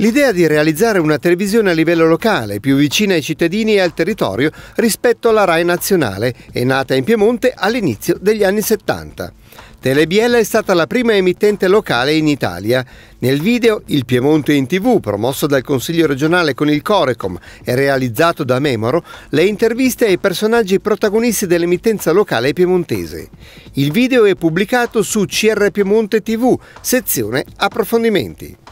L'idea di realizzare una televisione a livello locale, più vicina ai cittadini e al territorio rispetto alla RAI nazionale, è nata in Piemonte all'inizio degli anni 70. Telebiella è stata la prima emittente locale in Italia. Nel video Il Piemonte in TV, promosso dal Consiglio regionale con il Corecom e realizzato da Memoro, le interviste ai personaggi protagonisti dell'emittenza locale piemontese. Il video è pubblicato su CR Piemonte TV, sezione Approfondimenti.